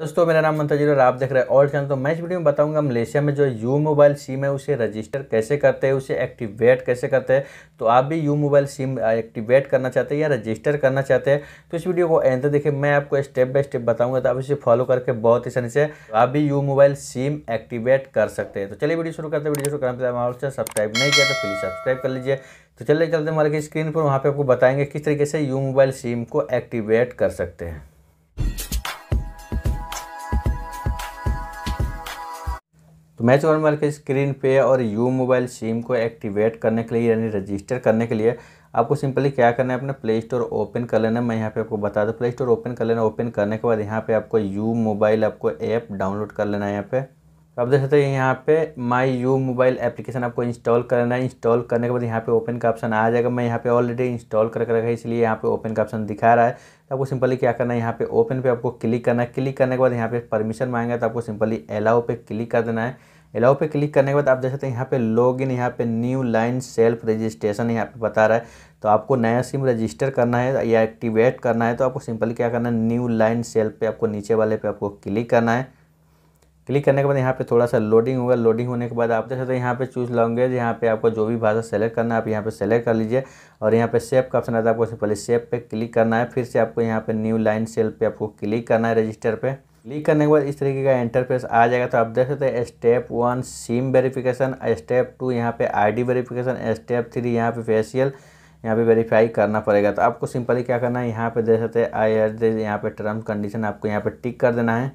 दोस्तों मेरा नाम मंतजीर और आप देख रहे हैं ऑल चैनल तो मैं इस वीडियो में बताऊंगा मलेशिया में जो यू मोबाइल सिम है उसे रजिस्टर कैसे करते हैं उसे एक्टिवेट कैसे करते हैं तो आप भी यू मोबाइल सिम एक्टिवेट करना चाहते हैं या रजिस्टर करना चाहते हैं तो इस वीडियो को एंड तक देखिए मैं आपको स्टेप बाय स्टेप बताऊँगा तो आप इसे फॉलो करके बहुत ही आसानी से आप भी यू मोबाइल सिम एक्टिवेट कर सकते हैं तो चलिए वीडियो शुरू करते हैं वीडियो शुरू करने हमारे सब्सक्राइब नहीं किया तो प्लीज़ सब्सक्राइब कर लीजिए तो चलिए चलते हमारे स्क्रीन पर वहाँ पर आपको बताएंगे किस तरीके से यू मोबाइल सिम को एक्टिवेट कर सकते हैं तो मैच वन वाले के स्क्रीन पे और यू मोबाइल सिम को एक्टिवेट करने के लिए यानी रजिस्टर करने के लिए आपको सिंपली क्या करना है अपने प्ले स्टोर ओपन कर लेना मैं यहाँ पे आपको बता दूँ प्ले स्टोर ओपन कर लेना ओपन करने के बाद यहाँ पे आपको यू मोबाइल आपको ऐप डाउनलोड कर लेना है यहाँ पर तो आप देख सकते हैं यहाँ पे माई यू मोबाइल एप्लीकेशन आपको इंस्टॉल करना है इंस्टॉल करने के बाद यहाँ पे ओपन का ऑप्शन आ जाएगा मैं यहाँ पे ऑलरेडी इंस्टॉल करके रखा है इसलिए यहाँ पे ओपन का ऑप्शन दिखा रहा है तो आपको सिंपली क्या करना है यहाँ पे ओपन पे आपको क्लिक करना है क्लिक करने के बाद यहाँ पे परमिशन मांगेगा तो आपको सिंपली अलाउ पे क्लिक कर देना है अलाउ पे क्लिक करने के बाद आप देख सकते हैं यहाँ पे लॉग इन यहाँ पे न्यू लाइन सेल्फ रजिस्ट्रेशन यहाँ पे बता रहा है तो आपको नया सिम रजिस्टर करना है या एक्टिवेट करना है तो आपको सिंपली क्या करना है न्यू लाइन सेल्फ पे आपको नीचे वाले पे आपको क्लिक करना है क्लिक करने के बाद यहाँ पे थोड़ा सा लोडिंग होगा लोडिंग होने के बाद आप देख सकते हैं यहाँ पे चूज लैंग्वेज यहाँ पे आपको जो भी भाषा सेलेक्ट करना है आप यहाँ पे सेलेक्ट कर लीजिए और यहाँ पे सेव का ऑप्शन आता है आपको पहले सेव पे क्लिक करना है फिर से आपको यहाँ पे न्यू लाइन सेल पे आपको क्लिक करना है रजिस्टर पर क्लिक करने के बाद इस तरीके का इंटरफेस आ जाएगा तो आप देख सकते हैं step one SIM verification step two यहाँ पे डी वेरीफिकेशन स्टेप थ्री यहाँ पे फेसियल यहाँ पे वेरीफाई करना पड़ेगा तो आपको सिंपली क्या करना है यहाँ पे देख सकते हैं आई एड यहाँ पे टर्म कंडीशन आपको यहाँ पे टिक कर देना है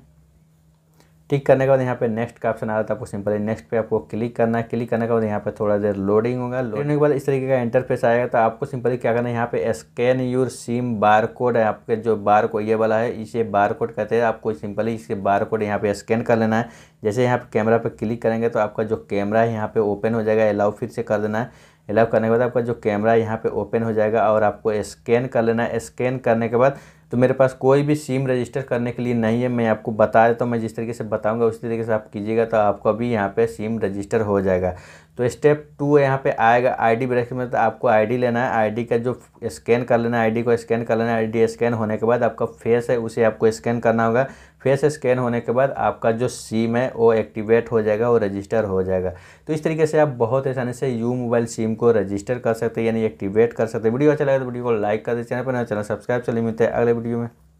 टिक करने के बाद यहाँ पे नेक्स्ट का ऑप्शन आ रहा था आपको सिंपली नेक्स्ट पे आपको क्लिक करना है क्लिक करने के बाद यहाँ पे थोड़ा देर लोडिंग होगा लोडिंग के बाद इस तरीके का इंटरफेस आएगा तो आपको सिंपली क्या करना है यहाँ पे scan your SIM barcode है आपके जो बार को ये वाला है इसे बार कोड कहते हैं आपको सिंपली इसके बार कोड यहाँ पे स्कैन कर लेना है जैसे यहाँ पे कैमरा पर क्लिक करेंगे तो आपका जो कैमरा है यहाँ पर ओपन हो जाएगा अलाउ फिर से कर देना है अलाउ करने के बाद आपका जो कैमरा यहाँ पर ओपन हो जाएगा और आपको स्कैन कर लेना है स्कैन करने के बाद तो मेरे पास कोई भी सिम रजिस्टर करने के लिए नहीं है मैं आपको बता देता हूँ मैं जिस तरीके से बताऊँगा उसी तरीके से आप कीजिएगा तो आपका भी यहाँ पर सिम रजिस्टर हो जाएगा तो स्टेप टू यहाँ पे आएगा आईडी ब्रेक में तो आपको आईडी लेना है आईडी का जो स्कैन कर लेना है आईडी को स्कैन कर लेना है आईडी स्कैन होने के बाद आपका फेस है उसे आपको स्कैन करना होगा फेस स्कैन होने के बाद आपका जो सिम है वो एक्टिवेट हो जाएगा और रजिस्टर हो जाएगा तो इस तरीके से आप बहुत आसानी से यू मोबाइल सिम को रजिस्टर कर सकते हैं यानी एक्टिवेट कर सकते हैं वीडियो अच्छा लगे तो वीडियो को लाइक कर दे चैनल पर नया चैनल सब्सक्राइब चलिए मिलते हैं अगले वीडियो में